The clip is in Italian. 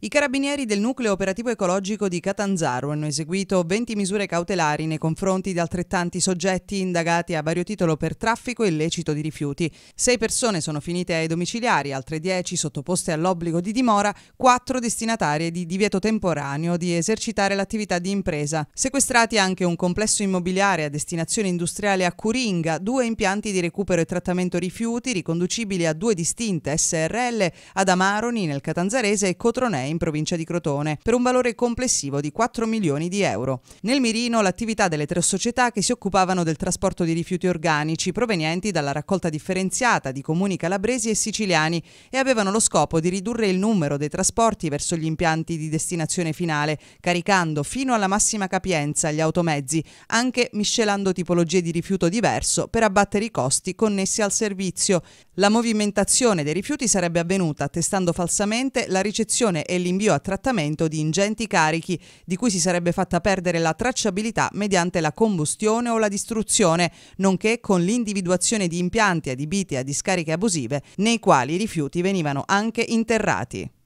I carabinieri del nucleo operativo ecologico di Catanzaro hanno eseguito 20 misure cautelari nei confronti di altrettanti soggetti indagati a vario titolo per traffico illecito di rifiuti. Sei persone sono finite ai domiciliari, altre 10 sottoposte all'obbligo di dimora, quattro destinatarie di divieto temporaneo di esercitare l'attività di impresa. Sequestrati anche un complesso immobiliare a destinazione industriale a Curinga, due impianti di recupero e trattamento rifiuti riconducibili a due distinte SRL ad Amaroni nel Catanzarese e Cotronei in provincia di Crotone, per un valore complessivo di 4 milioni di euro. Nel mirino l'attività delle tre società che si occupavano del trasporto di rifiuti organici provenienti dalla raccolta differenziata di comuni calabresi e siciliani e avevano lo scopo di ridurre il numero dei trasporti verso gli impianti di destinazione finale, caricando fino alla massima capienza gli automezzi, anche miscelando tipologie di rifiuto diverso per abbattere i costi connessi al servizio. La movimentazione dei rifiuti sarebbe avvenuta testando falsamente la ricezione e e l'invio a trattamento di ingenti carichi di cui si sarebbe fatta perdere la tracciabilità mediante la combustione o la distruzione, nonché con l'individuazione di impianti adibiti a discariche abusive nei quali i rifiuti venivano anche interrati.